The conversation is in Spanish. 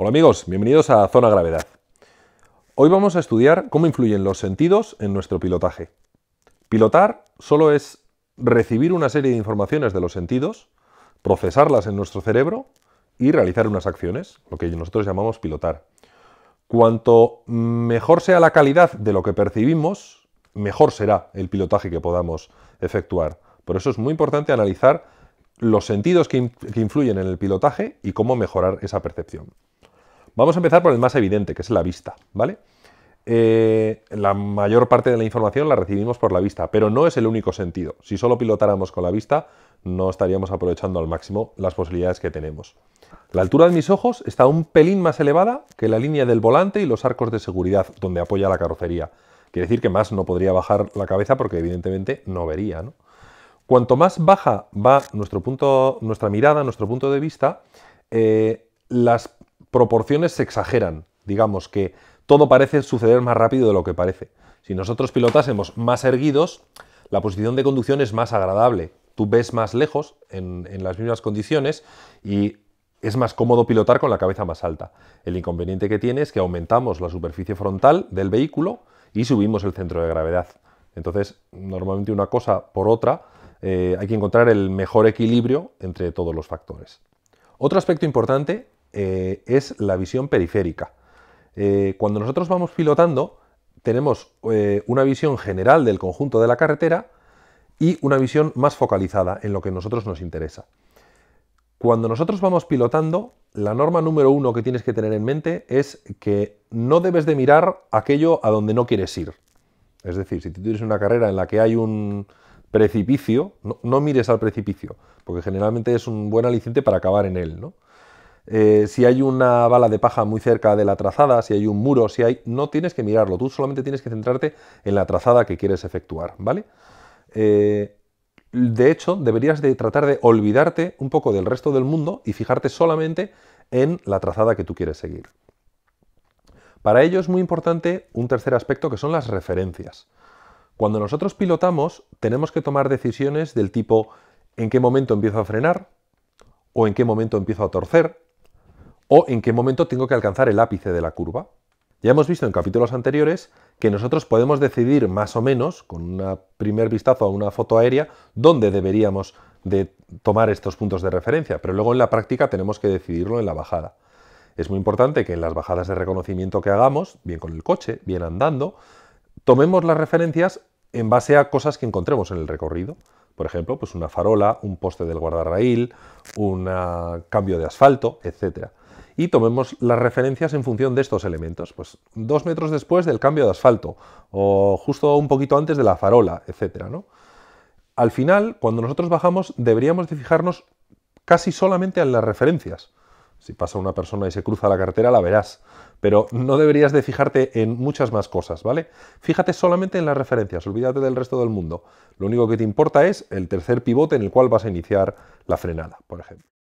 Hola amigos, bienvenidos a Zona Gravedad. Hoy vamos a estudiar cómo influyen los sentidos en nuestro pilotaje. Pilotar solo es recibir una serie de informaciones de los sentidos, procesarlas en nuestro cerebro y realizar unas acciones, lo que nosotros llamamos pilotar. Cuanto mejor sea la calidad de lo que percibimos, mejor será el pilotaje que podamos efectuar. Por eso es muy importante analizar los sentidos que, influyen en el pilotaje y cómo mejorar esa percepción. Vamos a empezar por el más evidente, que es la vista, ¿vale? Eh, la mayor parte de la información la recibimos por la vista, pero no es el único sentido. Si solo pilotáramos con la vista, no estaríamos aprovechando al máximo las posibilidades que tenemos. La altura de mis ojos está un pelín más elevada que la línea del volante y los arcos de seguridad donde apoya la carrocería. Quiere decir que más no podría bajar la cabeza porque evidentemente no vería. Cuanto más baja va nuestro punto, nuestra mirada, nuestro punto de vista, eh, las proporciones se exageran, digamos que todo parece suceder más rápido de lo que parece. Si nosotros pilotásemos más erguidos, la posición de conducción es más agradable. Tú ves más lejos en, las mismas condiciones y es más cómodo pilotar con la cabeza más alta. El inconveniente que tiene es que aumentamos la superficie frontal del vehículo y subimos el centro de gravedad. Entonces, normalmente una cosa por otra, eh, hay que encontrar el mejor equilibrio entre todos los factores. Otro aspecto importante eh, es la visión periférica. Eh, cuando nosotros vamos pilotando, tenemos eh, una visión general del conjunto de la carretera y una visión más focalizada en lo que a nosotros nos interesa. Cuando nosotros vamos pilotando, la norma número uno que tienes que tener en mente es que no debes de mirar aquello a donde no quieres ir. Es decir, si tú tienes una carrera en la que hay un precipicio, no, no mires al precipicio, porque generalmente es un buen aliciente para acabar en él. ¿no? Eh, si hay una bala de paja muy cerca de la trazada, si hay un muro, si hay... No tienes que mirarlo, tú solamente tienes que centrarte en la trazada que quieres efectuar, ¿vale? Eh, de hecho, deberías de tratar de olvidarte un poco del resto del mundo y fijarte solamente en la trazada que tú quieres seguir. Para ello es muy importante un tercer aspecto que son las referencias. Cuando nosotros pilotamos, tenemos que tomar decisiones del tipo en qué momento empiezo a frenar, o en qué momento empiezo a torcer, o en qué momento tengo que alcanzar el ápice de la curva. Ya hemos visto en capítulos anteriores que nosotros podemos decidir más o menos, con un primer vistazo a una foto aérea, dónde deberíamos de tomar estos puntos de referencia, pero luego en la práctica tenemos que decidirlo en la bajada. Es muy importante que en las bajadas de reconocimiento que hagamos, bien con el coche, bien andando, tomemos las referencias en base a cosas que encontremos en el recorrido. Por ejemplo, pues una farola, un poste del guardarraíl, un cambio de asfalto, etcétera y tomemos las referencias en función de estos elementos. Pues dos metros después del cambio de asfalto o justo un poquito antes de la farola, etc. Al final, cuando nosotros bajamos, deberíamos de fijarnos casi solamente en las referencias. Si pasa una persona y se cruza la carretera, la verás. Pero no deberías de fijarte en muchas más cosas, ¿vale? Fíjate solamente en las referencias, olvídate del resto del mundo. Lo único que te importa es el tercer pivote en el cual vas a iniciar la frenada, por ejemplo.